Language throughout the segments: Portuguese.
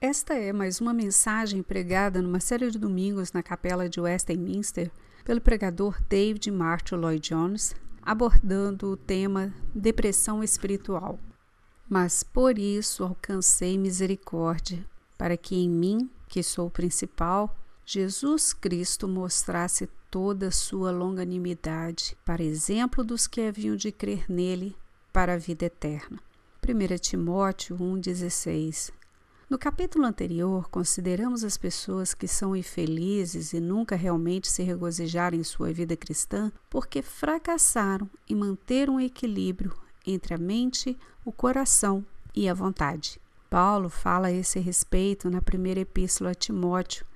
Esta é mais uma mensagem pregada numa série de domingos na capela de Westminster pelo pregador David Martin Lloyd Jones, abordando o tema depressão espiritual. Mas por isso alcancei misericórdia, para que em mim, que sou o principal, Jesus Cristo mostrasse toda a sua longanimidade, para exemplo dos que haviam de crer nele para a vida eterna. 1 Timóteo 1,16 no capítulo anterior, consideramos as pessoas que são infelizes e nunca realmente se regozijaram em sua vida cristã porque fracassaram em manter um equilíbrio entre a mente, o coração e a vontade. Paulo fala a esse respeito na primeira epístola a Timóteo,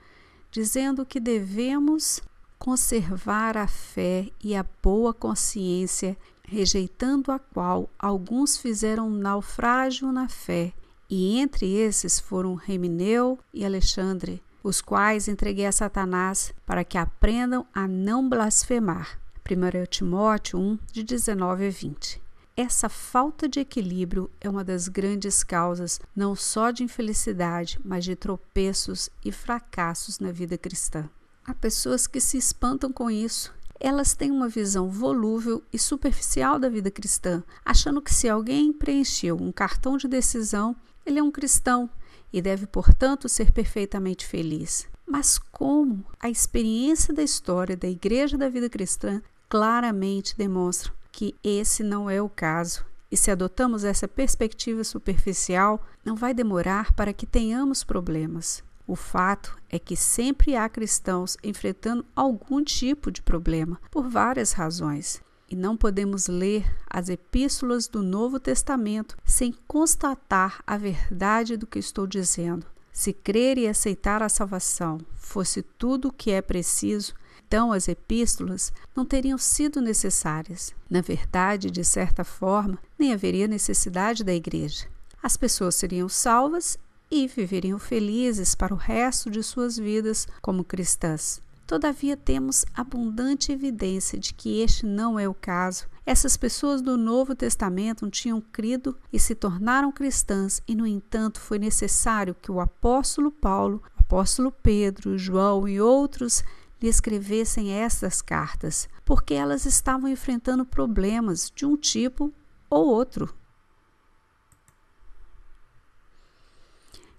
dizendo que devemos conservar a fé e a boa consciência, rejeitando a qual alguns fizeram um naufrágio na fé e entre esses foram Remineu e Alexandre, os quais entreguei a Satanás para que aprendam a não blasfemar. 1 é Timóteo 1, de 19 a 20. Essa falta de equilíbrio é uma das grandes causas não só de infelicidade, mas de tropeços e fracassos na vida cristã. Há pessoas que se espantam com isso. Elas têm uma visão volúvel e superficial da vida cristã, achando que se alguém preencheu um cartão de decisão, ele é um cristão e deve, portanto, ser perfeitamente feliz. Mas como a experiência da história da Igreja da Vida Cristã claramente demonstra que esse não é o caso. E se adotamos essa perspectiva superficial, não vai demorar para que tenhamos problemas. O fato é que sempre há cristãos enfrentando algum tipo de problema, por várias razões e não podemos ler as epístolas do Novo Testamento sem constatar a verdade do que estou dizendo. Se crer e aceitar a salvação fosse tudo o que é preciso, então as epístolas não teriam sido necessárias. Na verdade, de certa forma, nem haveria necessidade da igreja. As pessoas seriam salvas e viveriam felizes para o resto de suas vidas como cristãs. Todavia, temos abundante evidência de que este não é o caso. Essas pessoas do Novo Testamento tinham crido e se tornaram cristãs, e, no entanto, foi necessário que o apóstolo Paulo, apóstolo Pedro, João e outros lhe escrevessem estas cartas, porque elas estavam enfrentando problemas de um tipo ou outro.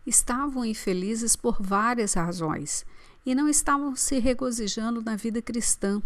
Estavam infelizes por várias razões e não estavam se regozijando na vida cristã.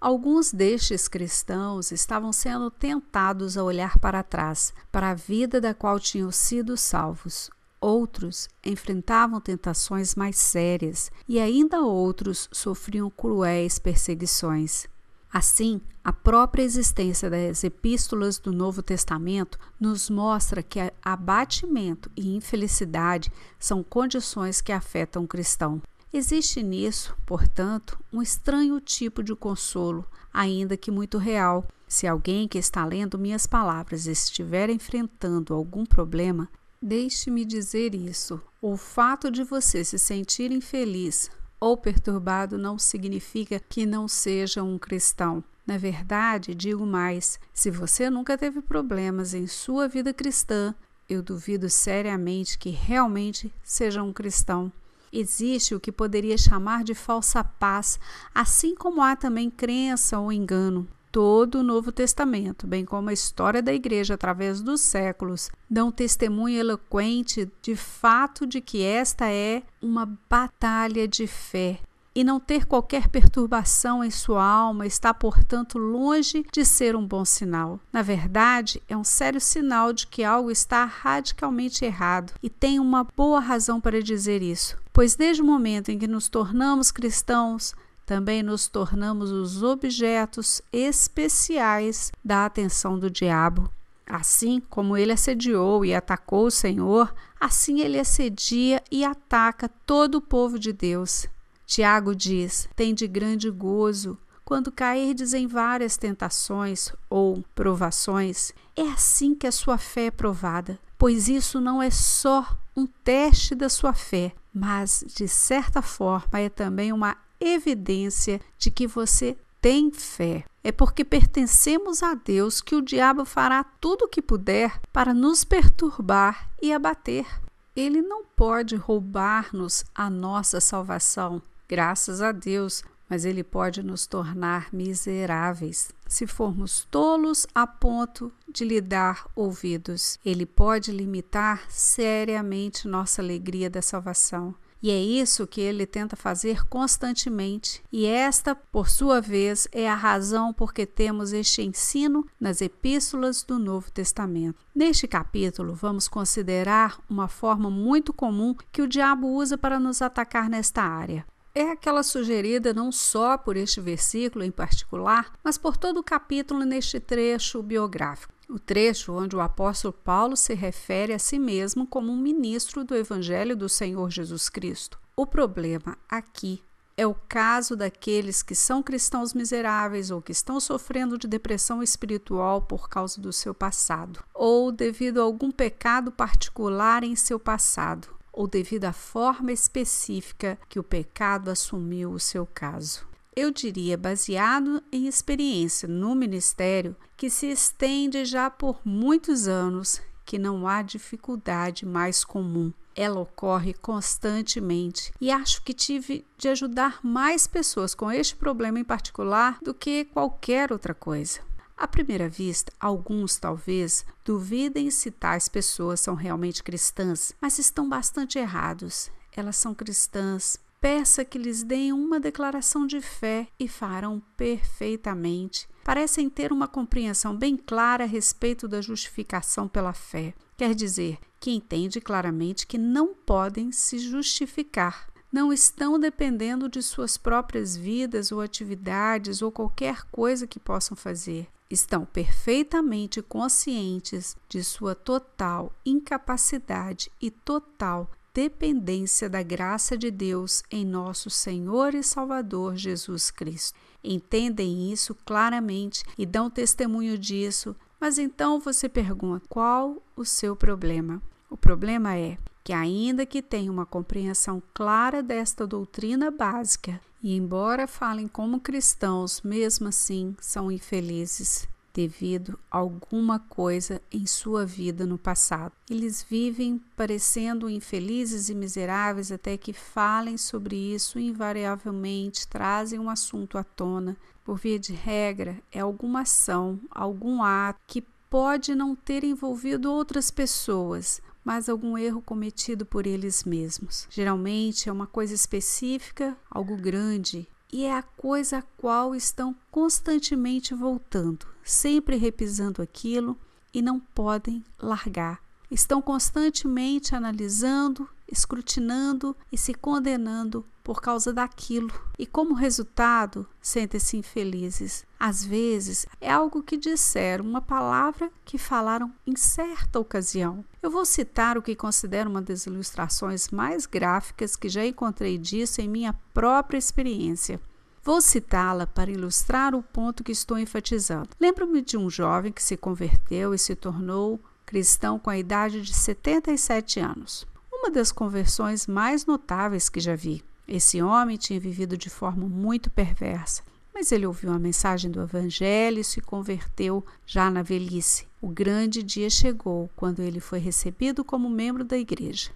Alguns destes cristãos estavam sendo tentados a olhar para trás, para a vida da qual tinham sido salvos. Outros enfrentavam tentações mais sérias e ainda outros sofriam cruéis perseguições. Assim, a própria existência das epístolas do Novo Testamento nos mostra que abatimento e infelicidade são condições que afetam o cristão. Existe nisso, portanto, um estranho tipo de consolo, ainda que muito real. Se alguém que está lendo minhas palavras estiver enfrentando algum problema, deixe-me dizer isso. O fato de você se sentir infeliz ou perturbado não significa que não seja um cristão. Na verdade, digo mais: se você nunca teve problemas em sua vida cristã, eu duvido seriamente que realmente seja um cristão existe o que poderia chamar de falsa paz, assim como há também crença ou engano. Todo o Novo Testamento, bem como a história da Igreja através dos séculos, dão testemunho eloquente de fato de que esta é uma batalha de fé e não ter qualquer perturbação em sua alma está, portanto, longe de ser um bom sinal. Na verdade, é um sério sinal de que algo está radicalmente errado e tem uma boa razão para dizer isso, pois desde o momento em que nos tornamos cristãos, também nos tornamos os objetos especiais da atenção do diabo. Assim como ele assediou e atacou o Senhor, assim ele assedia e ataca todo o povo de Deus. Tiago diz: Tem de grande gozo quando cairdes em várias tentações ou provações. É assim que a sua fé é provada, pois isso não é só um teste da sua fé, mas, de certa forma, é também uma evidência de que você tem fé. É porque pertencemos a Deus que o diabo fará tudo o que puder para nos perturbar e abater. Ele não pode roubar-nos a nossa salvação, Graças a Deus, mas ele pode nos tornar miseráveis se formos tolos a ponto de lhe dar ouvidos. Ele pode limitar seriamente nossa alegria da salvação. E é isso que ele tenta fazer constantemente. E esta, por sua vez, é a razão por que temos este ensino nas epístolas do Novo Testamento. Neste capítulo, vamos considerar uma forma muito comum que o diabo usa para nos atacar nesta área é aquela sugerida não só por este versículo em particular, mas por todo o capítulo neste trecho biográfico. O trecho onde o apóstolo Paulo se refere a si mesmo como um ministro do Evangelho do Senhor Jesus Cristo. O problema aqui é o caso daqueles que são cristãos miseráveis ou que estão sofrendo de depressão espiritual por causa do seu passado, ou devido a algum pecado particular em seu passado, ou devido à forma específica que o pecado assumiu o seu caso. Eu diria, baseado em experiência no ministério, que se estende já por muitos anos, que não há dificuldade mais comum ela ocorre constantemente e acho que tive de ajudar mais pessoas com este problema em particular do que qualquer outra coisa. À primeira vista, alguns talvez duvidem se tais pessoas são realmente cristãs, mas estão bastante errados. Elas são cristãs. Peça que lhes deem uma declaração de fé e farão perfeitamente. Parecem ter uma compreensão bem clara a respeito da justificação pela fé. Quer dizer, que entende claramente que não podem se justificar não estão dependendo de suas próprias vidas ou atividades ou qualquer coisa que possam fazer estão perfeitamente conscientes de sua total incapacidade e total dependência da graça de Deus em nosso Senhor e Salvador Jesus Cristo. Entendem isso claramente e dão testemunho disso, mas então você pergunta: qual o seu problema? O problema é que, ainda que tenha uma compreensão clara desta doutrina básica, e embora falem como cristãos, mesmo assim são infelizes devido a alguma coisa em sua vida no passado. Eles vivem parecendo infelizes e miseráveis até que falem sobre isso e invariavelmente trazem um assunto à tona. Por via de regra, é alguma ação, algum ato que pode não ter envolvido outras pessoas, mas algum erro cometido por eles mesmos. Geralmente é uma coisa específica, algo grande, e é a coisa a qual estão constantemente voltando, sempre repisando aquilo e não podem largar. Estão constantemente analisando, escrutinando e se condenando por causa daquilo e, como resultado, sentem-se infelizes. Às vezes, é algo que disseram, uma palavra que falaram em certa ocasião. Eu vou citar o que considero uma das ilustrações mais gráficas que já encontrei disso em minha própria experiência. Vou citá-la para ilustrar o ponto que estou enfatizando. Lembro-me de um jovem que se converteu e se tornou cristão com a idade de 77 anos. Uma das conversões mais notáveis que já vi. Esse homem tinha vivido de forma muito perversa, mas ele ouviu a mensagem do Evangelho e se converteu já na velhice. O grande dia chegou quando ele foi recebido como membro da igreja.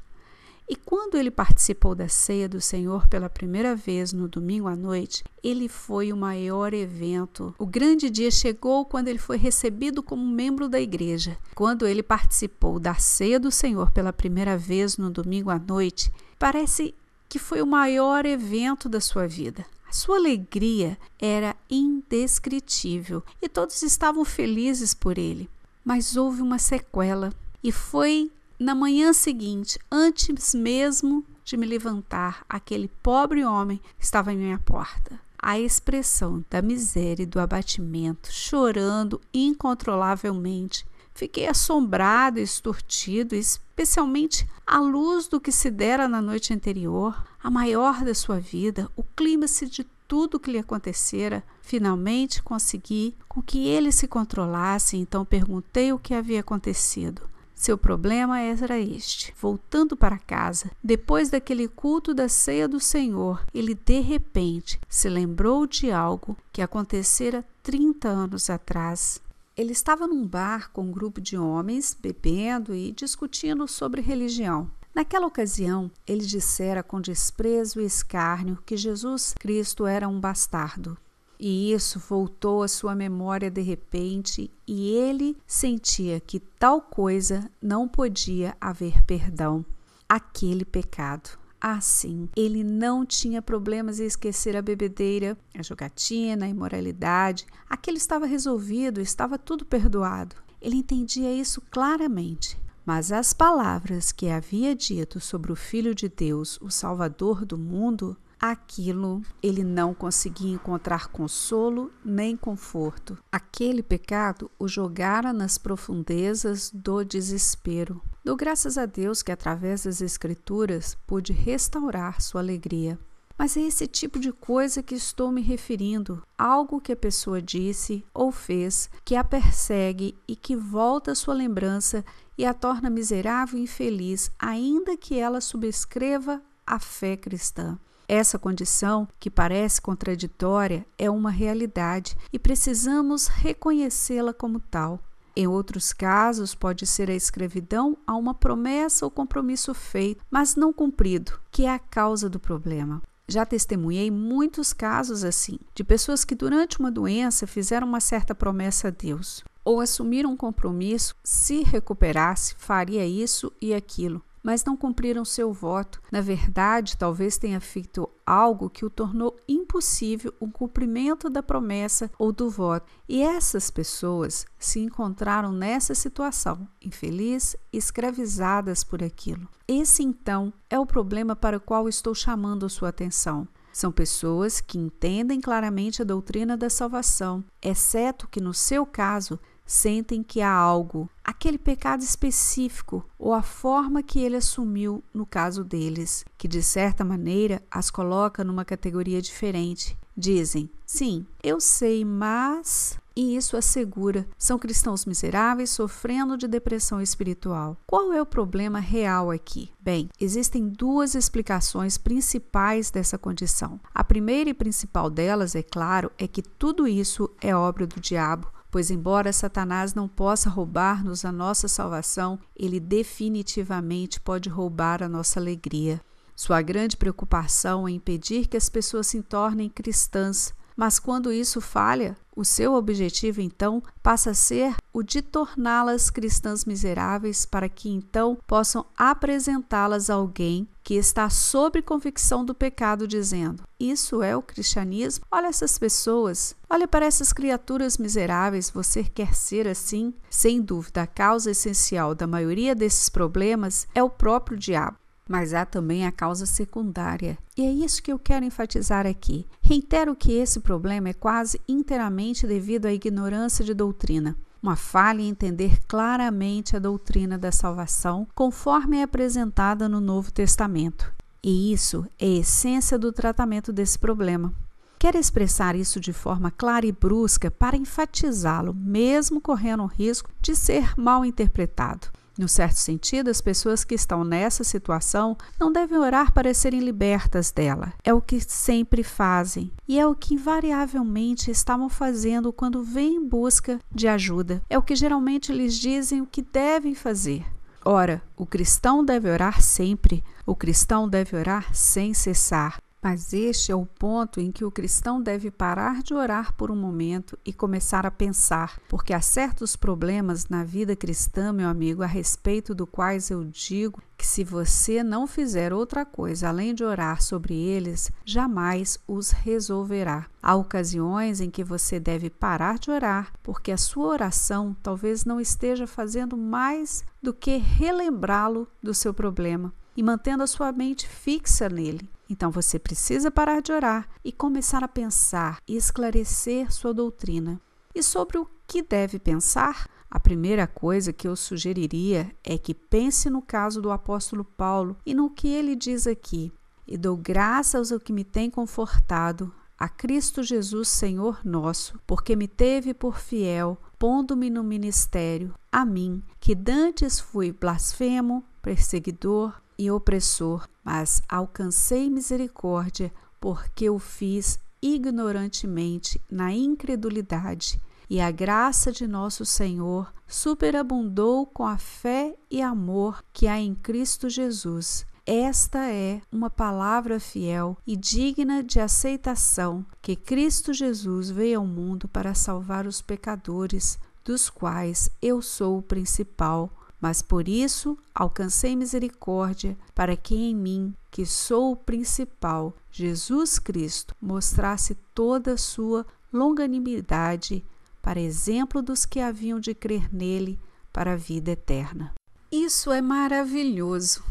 E quando ele participou da ceia do Senhor pela primeira vez no domingo à noite, ele foi o maior evento. O grande dia chegou quando ele foi recebido como membro da igreja. Quando ele participou da ceia do Senhor pela primeira vez no domingo à noite, parece que foi o maior evento da sua vida. A sua alegria era indescritível e todos estavam felizes por ele. Mas houve uma sequela e foi na manhã seguinte, antes mesmo de me levantar, aquele pobre homem estava em minha porta. A expressão da miséria e do abatimento, chorando incontrolavelmente, Fiquei assombrado e especialmente à luz do que se dera na noite anterior, a maior da sua vida, o clímax de tudo que lhe acontecera, finalmente consegui com que ele se controlasse, então perguntei o que havia acontecido. Seu problema era este. Voltando para casa, depois daquele culto da ceia do Senhor, ele de repente se lembrou de algo que acontecera 30 anos atrás. Ele estava num bar com um grupo de homens, bebendo e discutindo sobre religião. Naquela ocasião, ele dissera com desprezo e escárnio que Jesus Cristo era um bastardo. E isso voltou à sua memória de repente, e ele sentia que tal coisa não podia haver perdão, aquele pecado assim. Ele não tinha problemas em esquecer a bebedeira, a jogatina, a imoralidade. Aquilo estava resolvido, estava tudo perdoado. Ele entendia isso claramente. Mas as palavras que havia dito sobre o Filho de Deus, o Salvador do mundo, aquilo ele não conseguia encontrar consolo nem conforto. Aquele pecado o jogara nas profundezas do desespero. Dou graças a Deus que, através das Escrituras, pude restaurar sua alegria. Mas é esse tipo de coisa que estou me referindo, algo que a pessoa disse ou fez que a persegue e que volta à sua lembrança e a torna miserável e infeliz, ainda que ela subscreva a fé cristã. Essa condição, que parece contraditória, é uma realidade e precisamos reconhecê-la como tal. Em outros casos, pode ser a escravidão a uma promessa ou compromisso feito, mas não cumprido, que é a causa do problema. Já testemunhei muitos casos assim, de pessoas que durante uma doença fizeram uma certa promessa a Deus, ou assumiram um compromisso, se recuperasse, faria isso e aquilo, mas não cumpriram seu voto. Na verdade, talvez tenha feito algo que o tornou impossível o cumprimento da promessa ou do voto. E essas pessoas se encontraram nessa situação, infeliz, escravizadas por aquilo. Esse então é o problema para o qual estou chamando a sua atenção. São pessoas que entendem claramente a doutrina da salvação, exceto que, no seu caso, sentem que há algo, aquele pecado específico ou a forma que ele assumiu no caso deles, que de certa maneira as coloca numa categoria diferente. Dizem, sim, eu sei, mas e isso assegura. São cristãos miseráveis sofrendo de depressão espiritual. Qual é o problema real aqui? Bem, existem duas explicações principais dessa condição. A primeira e principal delas, é claro, é que tudo isso é obra do diabo pois, embora Satanás não possa roubar-nos a nossa salvação, ele definitivamente pode roubar a nossa alegria. Sua grande preocupação é impedir que as pessoas se tornem cristãs, mas quando isso falha, o seu objetivo então passa a ser o de torná-las cristãs miseráveis para que então possam apresentá-las a alguém que está sob convicção do pecado, dizendo: Isso é o cristianismo? Olha essas pessoas, olha para essas criaturas miseráveis, você quer ser assim? Sem dúvida, a causa essencial da maioria desses problemas é o próprio diabo mas há também a causa secundária. E é isso que eu quero enfatizar aqui. Reitero que esse problema é quase inteiramente devido à ignorância de doutrina. Uma falha em entender claramente a doutrina da salvação conforme é apresentada no Novo Testamento. E isso é a essência do tratamento desse problema. Quero expressar isso de forma clara e brusca para enfatizá-lo, mesmo correndo o risco de ser mal interpretado. No certo sentido, as pessoas que estão nessa situação não devem orar para serem libertas dela. É o que sempre fazem e é o que invariavelmente estavam fazendo quando vêm em busca de ajuda. É o que geralmente lhes dizem o que devem fazer. Ora, o cristão deve orar sempre, o cristão deve orar sem cessar. Mas este é o ponto em que o cristão deve parar de orar por um momento e começar a pensar, porque há certos problemas na vida cristã, meu amigo, a respeito do quais eu digo que se você não fizer outra coisa além de orar sobre eles, jamais os resolverá. Há ocasiões em que você deve parar de orar, porque a sua oração talvez não esteja fazendo mais do que relembrá-lo do seu problema e mantendo a sua mente fixa nele. Então você precisa parar de orar e começar a pensar e esclarecer sua doutrina. E sobre o que deve pensar? A primeira coisa que eu sugeriria é que pense no caso do apóstolo Paulo e no que ele diz aqui. E dou graças ao que me tem confortado, a Cristo Jesus, Senhor nosso, porque me teve por fiel, pondo-me no ministério, a mim, que dantes fui blasfemo, perseguidor, e opressor, mas alcancei misericórdia, porque o fiz ignorantemente na incredulidade, e a graça de nosso Senhor superabundou com a fé e amor que há em Cristo Jesus. Esta é uma palavra fiel e digna de aceitação que Cristo Jesus veio ao mundo para salvar os pecadores, dos quais eu sou o principal mas por isso alcancei misericórdia para que em mim, que sou o principal, Jesus Cristo, mostrasse toda a sua longanimidade para exemplo dos que haviam de crer nele para a vida eterna. Isso é maravilhoso.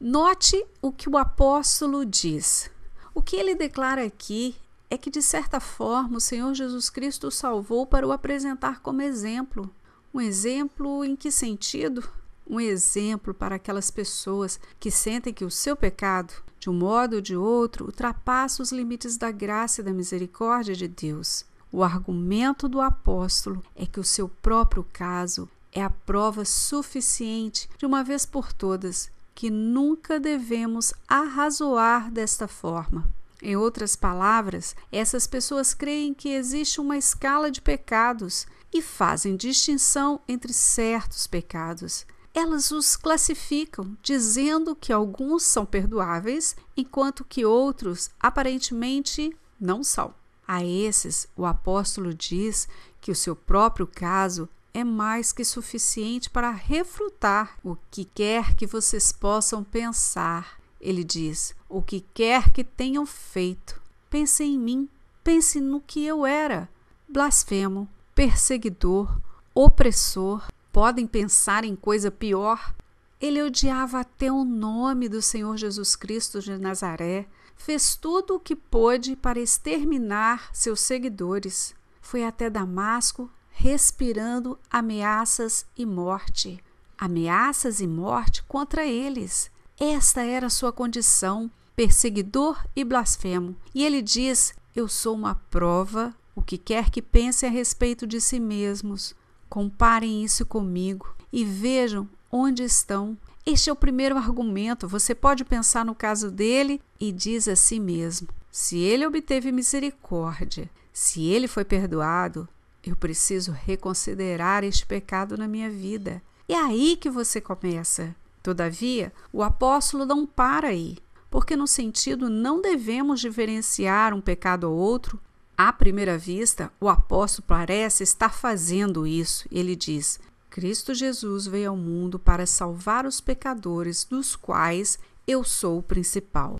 Note o que o apóstolo diz. O que ele declara aqui é que, de certa forma, o Senhor Jesus Cristo salvou para o apresentar como exemplo. Um exemplo em que sentido? Um exemplo para aquelas pessoas que sentem que o seu pecado, de um modo ou de outro, ultrapassa os limites da graça e da misericórdia de Deus. O argumento do apóstolo é que o seu próprio caso é a prova suficiente, de uma vez por todas, que nunca devemos arrazoar desta forma. Em outras palavras, essas pessoas creem que existe uma escala de pecados e fazem distinção entre certos pecados. Elas os classificam, dizendo que alguns são perdoáveis, enquanto que outros aparentemente não são. A esses, o apóstolo diz que o seu próprio caso é mais que suficiente para refutar o que quer que vocês possam pensar. Ele diz: o que quer que tenham feito, pense em mim, pense no que eu era. Blasfemo, perseguidor, opressor, podem pensar em coisa pior. Ele odiava até o nome do Senhor Jesus Cristo de Nazaré, fez tudo o que pôde para exterminar seus seguidores. Foi até Damasco respirando ameaças e morte. Ameaças e morte contra eles. Esta era sua condição, perseguidor e blasfemo. E ele diz: Eu sou uma prova o que quer que pensem a respeito de si mesmos, comparem isso comigo e vejam onde estão. Este é o primeiro argumento. Você pode pensar no caso dele e diz a si mesmo: se ele obteve misericórdia, se ele foi perdoado, eu preciso reconsiderar este pecado na minha vida. É aí que você começa. Todavia, o apóstolo não para aí, porque no sentido não devemos diferenciar um pecado ao outro à primeira vista, o apóstolo parece estar fazendo isso. Ele diz: Cristo Jesus veio ao mundo para salvar os pecadores, dos quais eu sou o principal.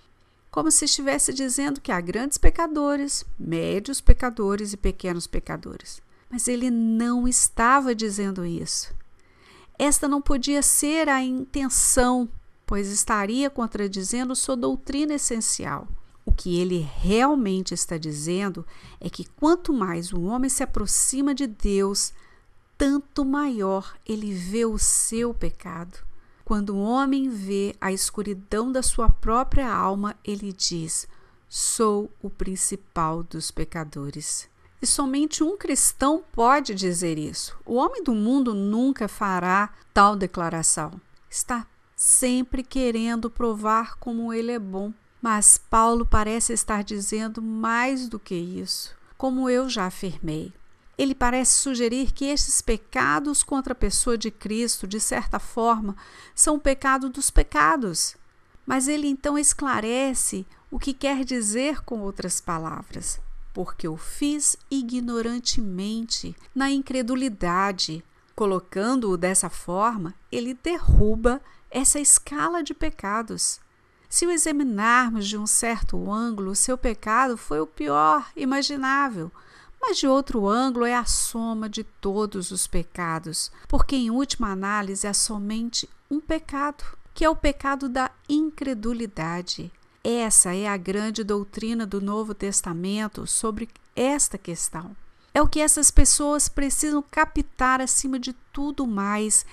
Como se estivesse dizendo que há grandes pecadores, médios pecadores e pequenos pecadores. Mas ele não estava dizendo isso. Esta não podia ser a intenção, pois estaria contradizendo sua doutrina essencial. O que ele realmente está dizendo é que quanto mais o homem se aproxima de Deus, tanto maior ele vê o seu pecado. Quando o homem vê a escuridão da sua própria alma, ele diz: Sou o principal dos pecadores. E somente um cristão pode dizer isso. O homem do mundo nunca fará tal declaração. Está sempre querendo provar como ele é bom. Mas Paulo parece estar dizendo mais do que isso, como eu já afirmei. Ele parece sugerir que estes pecados contra a pessoa de Cristo, de certa forma, são o pecado dos pecados. Mas ele então esclarece o que quer dizer com outras palavras, porque o fiz ignorantemente, na incredulidade. Colocando-o dessa forma, ele derruba essa escala de pecados. Se o examinarmos de um certo ângulo, seu pecado foi o pior imaginável, mas de outro ângulo é a soma de todos os pecados, porque em última análise é somente um pecado, que é o pecado da incredulidade. Essa é a grande doutrina do Novo Testamento sobre esta questão. É o que essas pessoas precisam captar acima de tudo mais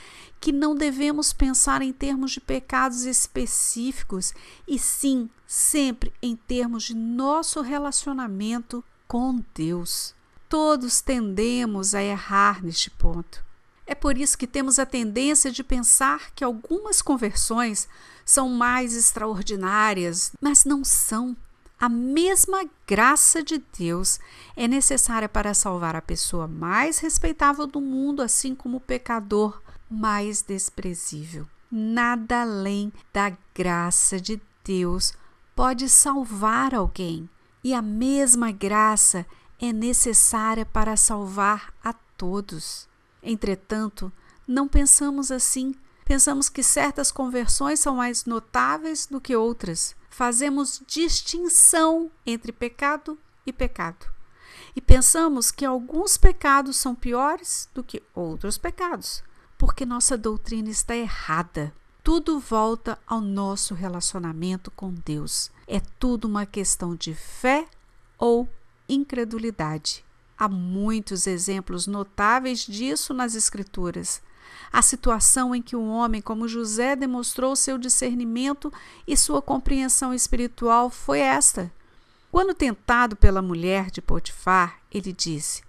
que não devemos pensar em termos de pecados específicos, e sim sempre em termos de nosso relacionamento com Deus. Todos tendemos a errar neste ponto. É por isso que temos a tendência de pensar que algumas conversões são mais extraordinárias, mas não são. A mesma graça de Deus é necessária para salvar a pessoa mais respeitável do mundo, assim como o pecador mais desprezível. Nada além da graça de Deus pode salvar alguém, e a mesma graça é necessária para salvar a todos. Entretanto, não pensamos assim. Pensamos que certas conversões são mais notáveis do que outras. Fazemos distinção entre pecado e pecado. E pensamos que alguns pecados são piores do que outros pecados porque nossa doutrina está errada. Tudo volta ao nosso relacionamento com Deus. É tudo uma questão de fé ou incredulidade. Há muitos exemplos notáveis disso nas Escrituras. A situação em que um homem como José demonstrou seu discernimento e sua compreensão espiritual foi esta. Quando tentado pela mulher de Potifar, ele disse: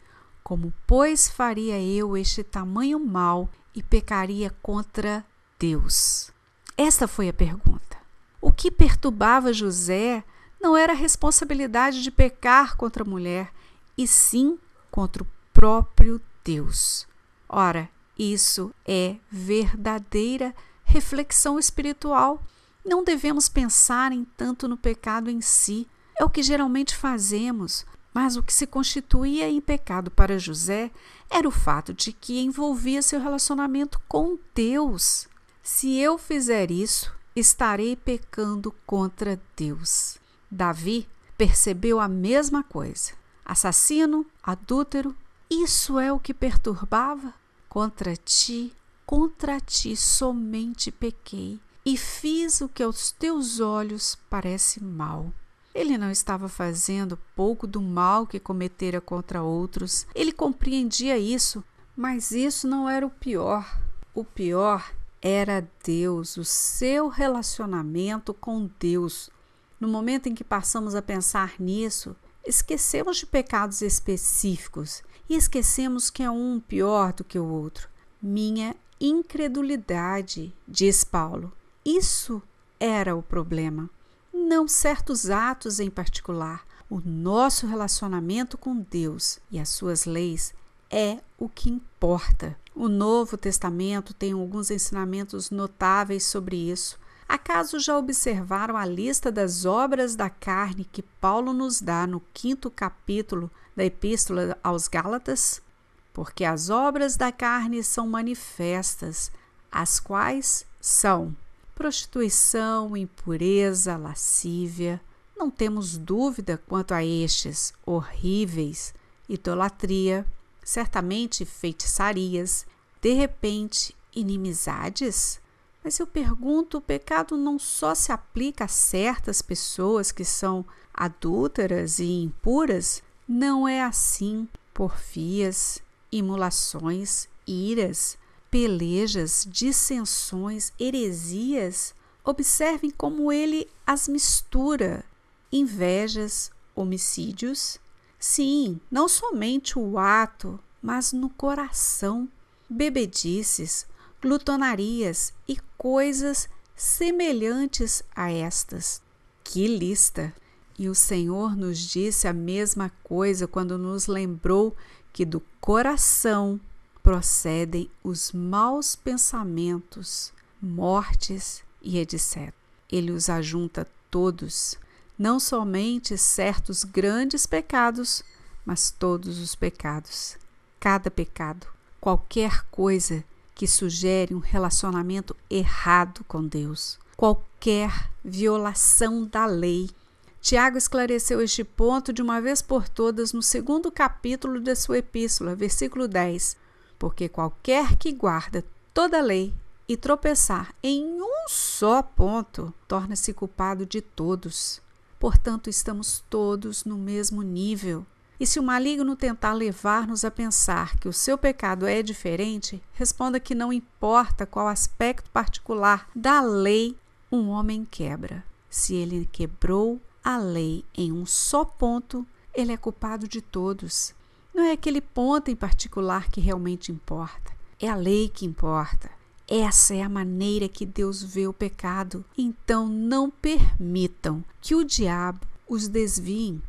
Como, pois, faria eu este tamanho mal e pecaria contra Deus? Esta foi a pergunta. O que perturbava José não era a responsabilidade de pecar contra a mulher, e sim contra o próprio Deus. Ora, isso é verdadeira reflexão espiritual. Não devemos pensar em tanto no pecado em si. É o que geralmente fazemos. Mas o que se constituía em pecado para José era o fato de que envolvia seu relacionamento com Deus. Se eu fizer isso, estarei pecando contra Deus. Davi percebeu a mesma coisa. Assassino, adúltero, isso é o que perturbava? Contra ti, contra ti somente pequei e fiz o que aos teus olhos parece mal. Ele não estava fazendo pouco do mal que cometera contra outros. Ele compreendia isso, mas isso não era o pior. O pior era Deus, o seu relacionamento com Deus. No momento em que passamos a pensar nisso, esquecemos de pecados específicos e esquecemos que é um pior do que o outro. Minha incredulidade, diz Paulo. Isso era o problema não certos atos em particular. O nosso relacionamento com Deus e as suas leis é o que importa. O Novo Testamento tem alguns ensinamentos notáveis sobre isso. Acaso já observaram a lista das obras da carne que Paulo nos dá no quinto capítulo da Epístola aos Gálatas? Porque as obras da carne são manifestas, as quais são prostituição, impureza, lascívia. Não temos dúvida quanto a estes horríveis, idolatria, certamente feitiçarias, de repente inimizades. Mas eu pergunto: o pecado não só se aplica a certas pessoas que são adúlteras e impuras? Não é assim. Porfias, imulações, iras, pelejas, dissensões, heresias, observem como ele as mistura, invejas, homicídios. Sim, não somente o ato, mas no coração, bebedices, glutonarias e coisas semelhantes a estas. Que lista! E o Senhor nos disse a mesma coisa quando nos lembrou que do coração procedem os maus pensamentos, mortes e etc. Ele os ajunta todos, não somente certos grandes pecados, mas todos os pecados. Cada pecado, qualquer coisa que sugere um relacionamento errado com Deus, qualquer violação da lei. Tiago esclareceu este ponto de uma vez por todas no segundo capítulo da sua epístola, versículo 10 porque qualquer que guarda toda a lei e tropeçar em um só ponto torna-se culpado de todos. Portanto, estamos todos no mesmo nível. E se o maligno tentar levar-nos a pensar que o seu pecado é diferente, responda que não importa qual aspecto particular da lei um homem quebra. Se ele quebrou a lei em um só ponto, ele é culpado de todos. Não é aquele ponto em particular que realmente importa. É a lei que importa. Essa é a maneira que Deus vê o pecado. Então não permitam que o diabo os desvie.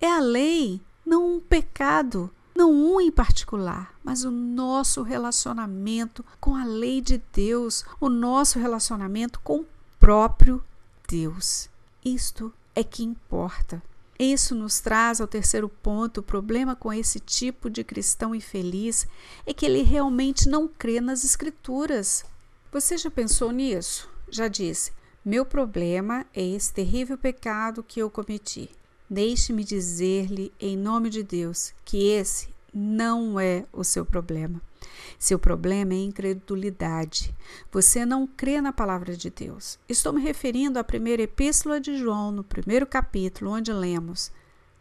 É a lei, não um pecado, não um em particular, mas o nosso relacionamento com a lei de Deus, o nosso relacionamento com o próprio Deus. Isto é que importa. Isso nos traz ao terceiro ponto. O problema com esse tipo de cristão infeliz é que ele realmente não crê nas Escrituras. Você já pensou nisso? Já disse: Meu problema é esse terrível pecado que eu cometi. Deixe-me dizer-lhe, em nome de Deus, que esse não é o seu problema. Seu problema é incredulidade. Você não crê na palavra de Deus. Estou me referindo à primeira epístola de João, no primeiro capítulo, onde lemos: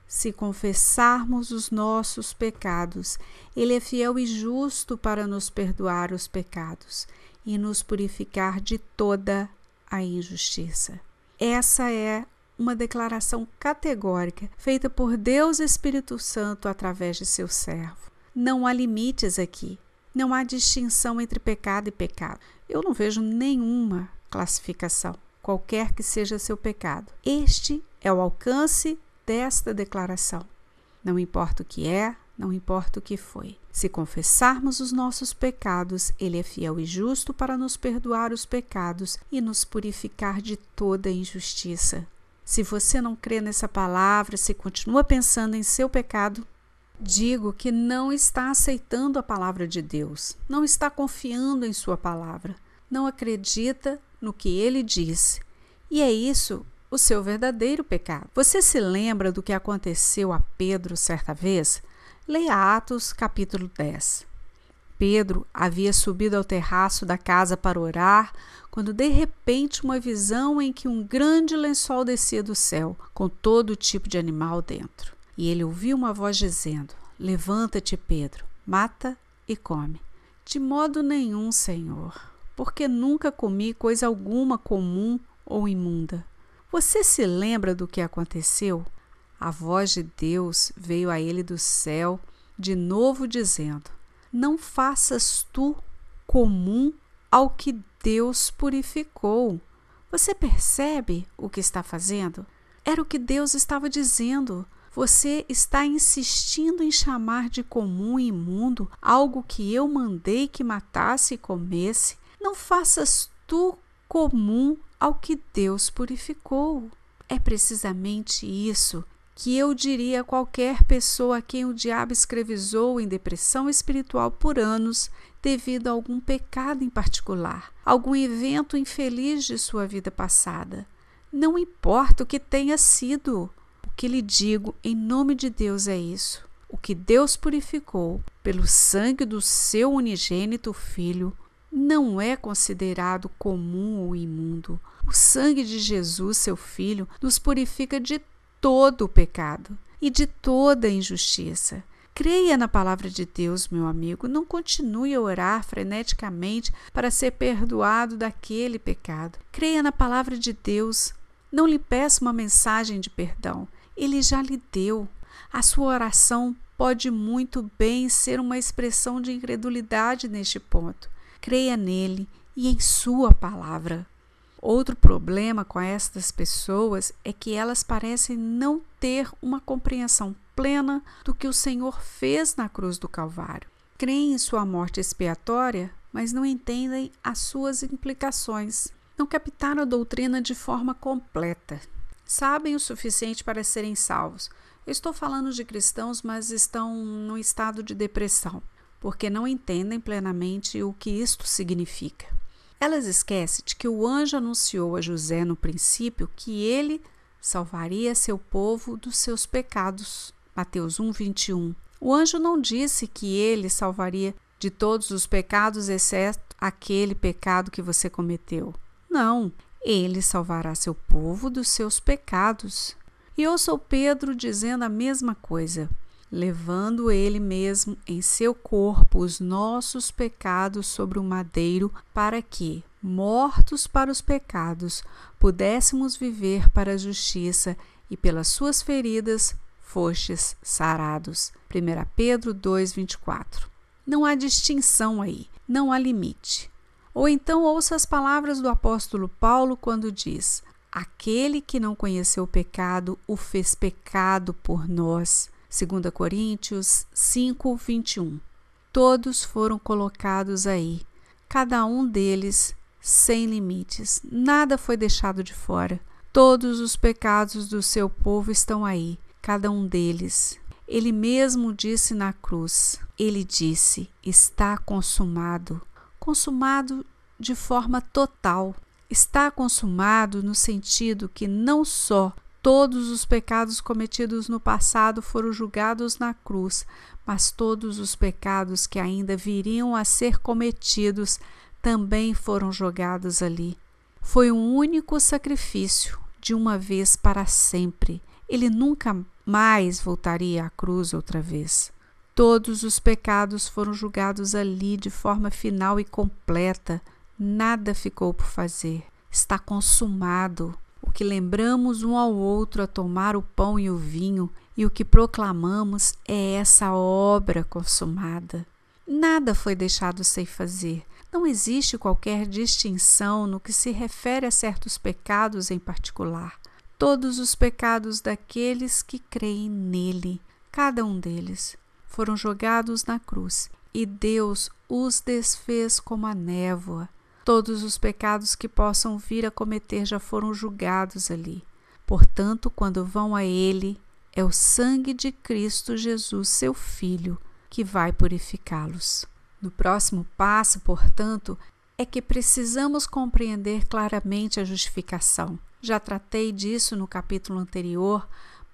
Se confessarmos os nossos pecados, Ele é fiel e justo para nos perdoar os pecados e nos purificar de toda a injustiça. Essa é uma declaração categórica feita por Deus Espírito Santo através de seu servo. Não há limites aqui. Não há distinção entre pecado e pecado. Eu não vejo nenhuma classificação, qualquer que seja seu pecado. Este é o alcance desta declaração. Não importa o que é, não importa o que foi. Se confessarmos os nossos pecados, Ele é fiel e justo para nos perdoar os pecados e nos purificar de toda injustiça. Se você não crê nessa palavra, se continua pensando em seu pecado, Digo que não está aceitando a palavra de Deus, não está confiando em Sua palavra, não acredita no que Ele diz, E é isso o seu verdadeiro pecado. Você se lembra do que aconteceu a Pedro certa vez? Leia Atos capítulo 10. Pedro havia subido ao terraço da casa para orar, quando de repente uma visão em que um grande lençol descia do céu, com todo tipo de animal dentro. E ele ouviu uma voz dizendo: Levanta-te, Pedro, mata e come. De modo nenhum, Senhor, porque nunca comi coisa alguma comum ou imunda. Você se lembra do que aconteceu? A voz de Deus veio a ele do céu, de novo dizendo: Não faças tu comum ao que Deus purificou. Você percebe o que está fazendo? Era o que Deus estava dizendo. Você está insistindo em chamar de comum e imundo algo que eu mandei que matasse e comesse. Não faças tu comum ao que Deus purificou. É precisamente isso que eu diria a qualquer pessoa a quem o diabo escravizou em depressão espiritual por anos devido a algum pecado em particular, algum evento infeliz de sua vida passada. Não importa o que tenha sido, que lhe digo em nome de Deus é isso: o que Deus purificou pelo sangue do seu unigênito Filho não é considerado comum ou imundo. O sangue de Jesus, seu Filho, nos purifica de todo o pecado e de toda injustiça. Creia na palavra de Deus, meu amigo. Não continue a orar freneticamente para ser perdoado daquele pecado. Creia na palavra de Deus. Não lhe peça uma mensagem de perdão. Ele já lhe deu. A sua oração pode muito bem ser uma expressão de incredulidade neste ponto. Creia nele e em sua palavra. Outro problema com estas pessoas é que elas parecem não ter uma compreensão plena do que o Senhor fez na cruz do Calvário. Creem em sua morte expiatória, mas não entendem as suas implicações. Não captaram a doutrina de forma completa sabem o suficiente para serem salvos. Eu estou falando de cristãos, mas estão num estado de depressão, porque não entendem plenamente o que isto significa. Elas esquecem de que o anjo anunciou a José no princípio que ele salvaria seu povo dos seus pecados. Mateus 1, 21. O anjo não disse que ele salvaria de todos os pecados, exceto aquele pecado que você cometeu. Não, ele salvará seu povo dos seus pecados. E ouço Pedro dizendo a mesma coisa, levando ele mesmo em seu corpo os nossos pecados sobre o madeiro, para que, mortos para os pecados, pudéssemos viver para a justiça e pelas suas feridas fostes sarados. 1 Pedro 2:24. Não há distinção aí, não há limite. Ou então ouça as palavras do apóstolo Paulo quando diz: Aquele que não conheceu o pecado, o fez pecado por nós. 2 Coríntios 5, 21. Todos foram colocados aí, cada um deles sem limites, nada foi deixado de fora. Todos os pecados do seu povo estão aí, cada um deles. Ele mesmo disse na cruz: Ele disse, está consumado consumado de forma total. Está consumado no sentido que não só todos os pecados cometidos no passado foram julgados na cruz, mas todos os pecados que ainda viriam a ser cometidos também foram jogados ali. Foi um único sacrifício, de uma vez para sempre. Ele nunca mais voltaria à cruz outra vez. Todos os pecados foram julgados ali de forma final e completa. Nada ficou por fazer. Está consumado. O que lembramos um ao outro a tomar o pão e o vinho, e o que proclamamos é essa obra consumada. Nada foi deixado sem fazer. Não existe qualquer distinção no que se refere a certos pecados em particular. Todos os pecados daqueles que creem nele, cada um deles foram jogados na cruz e Deus os desfez como a névoa. Todos os pecados que possam vir a cometer já foram julgados ali. Portanto, quando vão a Ele, é o sangue de Cristo Jesus, seu Filho, que vai purificá-los. No próximo passo, portanto, é que precisamos compreender claramente a justificação. Já tratei disso no capítulo anterior,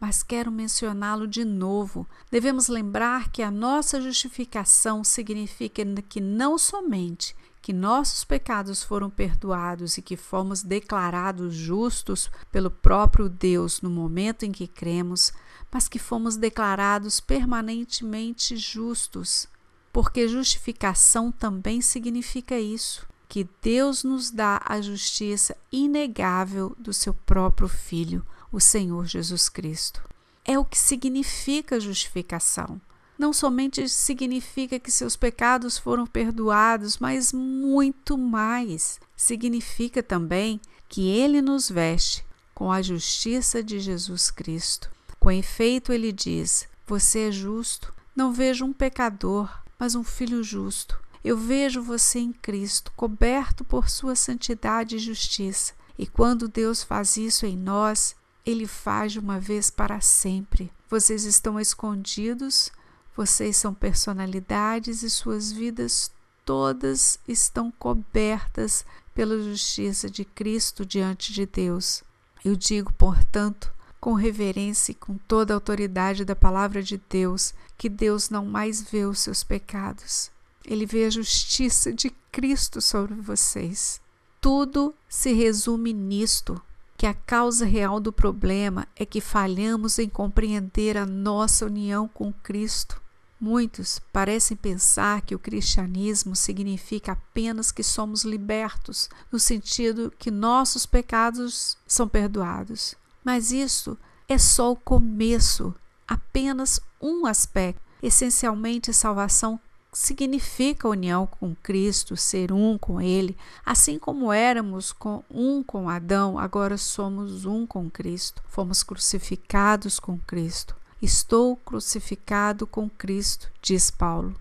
mas quero mencioná-lo de novo. Devemos lembrar que a nossa justificação significa que não somente que nossos pecados foram perdoados e que fomos declarados justos pelo próprio Deus no momento em que cremos, mas que fomos declarados permanentemente justos. Porque justificação também significa isso, que Deus nos dá a justiça inegável do seu próprio Filho o Senhor Jesus Cristo. É o que significa justificação. Não somente significa que seus pecados foram perdoados, mas muito mais. Significa também que ele nos veste com a justiça de Jesus Cristo. Com efeito, ele diz: Você é justo. Não vejo um pecador, mas um filho justo. Eu vejo você em Cristo, coberto por sua santidade e justiça. E quando Deus faz isso em nós, ele faz de uma vez para sempre. Vocês estão escondidos, vocês são personalidades e suas vidas todas estão cobertas pela justiça de Cristo diante de Deus. Eu digo, portanto, com reverência e com toda a autoridade da palavra de Deus, que Deus não mais vê os seus pecados. Ele vê a justiça de Cristo sobre vocês. Tudo se resume nisto que a causa real do problema é que falhamos em compreender a nossa união com Cristo. Muitos parecem pensar que o cristianismo significa apenas que somos libertos, no sentido que nossos pecados são perdoados. Mas isso é só o começo, apenas um aspecto. Essencialmente, salvação significa união com Cristo, ser um com Ele. Assim como éramos com, um com Adão, agora somos um com Cristo. Fomos crucificados com Cristo. Estou crucificado com Cristo, diz Paulo.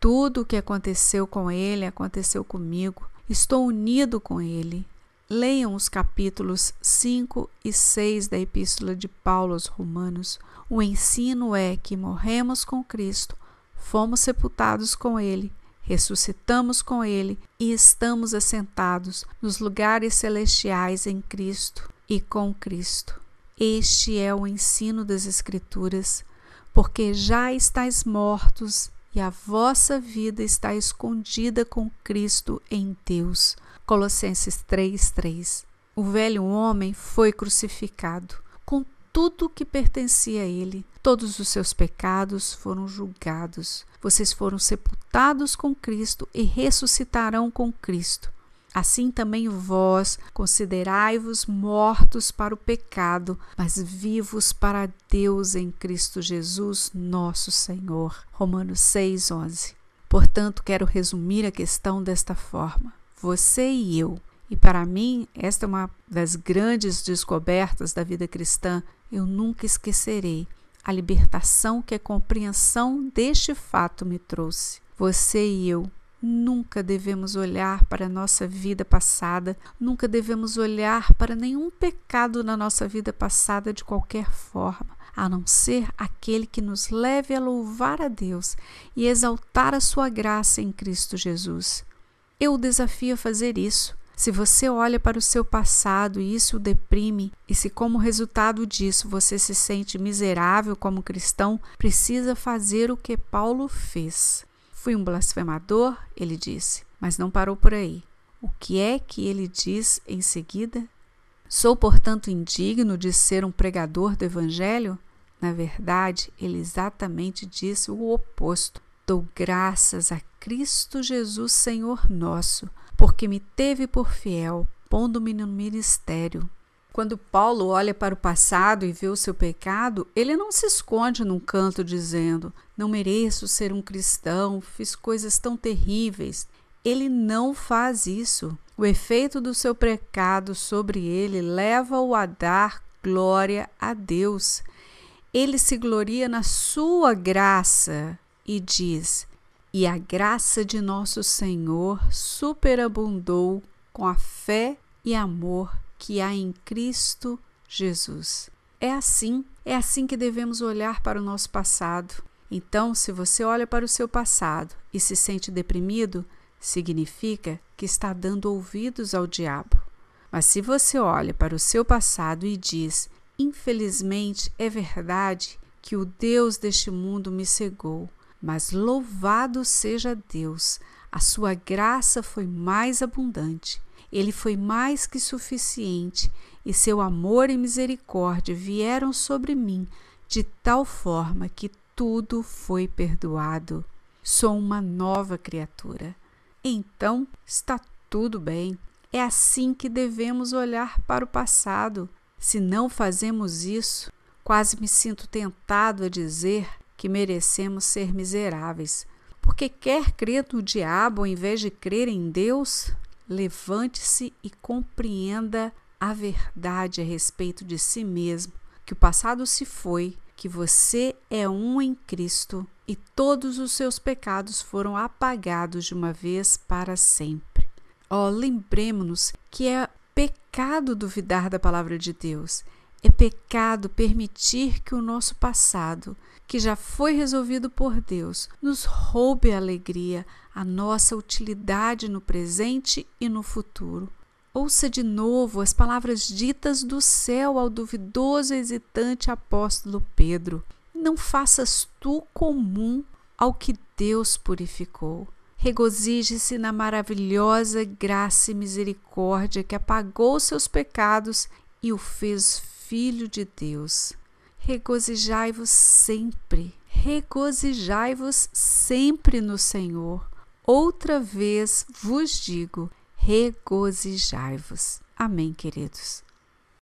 Tudo o que aconteceu com ele aconteceu comigo. Estou unido com ele. Leiam os capítulos 5 e 6 da Epístola de Paulo aos Romanos. O ensino é que morremos com Cristo fomos sepultados com Ele, ressuscitamos com Ele e estamos assentados nos lugares celestiais em Cristo e com Cristo. Este é o ensino das Escrituras, porque já estáis mortos e a vossa vida está escondida com Cristo em Deus. Colossenses 3:3. O velho homem foi crucificado tudo que pertencia a ele. Todos os seus pecados foram julgados. Vocês foram sepultados com Cristo e ressuscitarão com Cristo. Assim também vós considerai-vos mortos para o pecado, mas vivos para Deus em Cristo Jesus, nosso Senhor. Romanos 6:11. Portanto, quero resumir a questão desta forma: você e eu e para mim, esta é uma das grandes descobertas da vida cristã. Eu nunca esquecerei a libertação que a compreensão deste fato me trouxe. Você e eu nunca devemos olhar para a nossa vida passada, nunca devemos olhar para nenhum pecado na nossa vida passada de qualquer forma, a não ser aquele que nos leve a louvar a Deus e exaltar a sua graça em Cristo Jesus. Eu o desafio a fazer isso se você olha para o seu passado e isso o deprime, e se como resultado disso você se sente miserável como cristão, precisa fazer o que Paulo fez. Fui um blasfemador, ele disse, mas não parou por aí. O que é que ele diz em seguida? Sou, portanto, indigno de ser um pregador do Evangelho? Na verdade, ele exatamente disse o oposto. Dou graças a Cristo Jesus, Senhor nosso porque me teve por fiel, pondo-me no ministério. Quando Paulo olha para o passado e vê o seu pecado, ele não se esconde num canto dizendo: Não mereço ser um cristão, fiz coisas tão terríveis. Ele não faz isso. O efeito do seu pecado sobre ele leva-o a dar glória a Deus. Ele se gloria na sua graça e diz: e a graça de nosso Senhor superabundou com a fé e amor que há em Cristo Jesus. É assim, é assim que devemos olhar para o nosso passado. Então, se você olha para o seu passado e se sente deprimido, significa que está dando ouvidos ao diabo. Mas se você olha para o seu passado e diz: Infelizmente é verdade que o Deus deste mundo me cegou, mas louvado seja Deus, a sua graça foi mais abundante. Ele foi mais que suficiente, e seu amor e misericórdia vieram sobre mim de tal forma que tudo foi perdoado. Sou uma nova criatura. Então está tudo bem. É assim que devemos olhar para o passado. Se não fazemos isso, quase me sinto tentado a dizer que merecemos ser miseráveis. Porque quer crer no diabo em vez de crer em Deus, levante-se e compreenda a verdade a respeito de si mesmo, que o passado se foi, que você é um em Cristo e todos os seus pecados foram apagados de uma vez para sempre. Oh, lembremos-nos que é pecado duvidar da palavra de Deus, é pecado permitir que o nosso passado que já foi resolvido por Deus, nos roube a alegria, a nossa utilidade no presente e no futuro. Ouça de novo as palavras ditas do céu ao duvidoso e hesitante apóstolo Pedro. Não faças tu comum ao que Deus purificou. Regozije-se na maravilhosa graça e misericórdia que apagou seus pecados e o fez filho de Deus regozijai-vos sempre, regozijai-vos sempre no Senhor. Outra vez vos digo, regozijai-vos. Amém, queridos.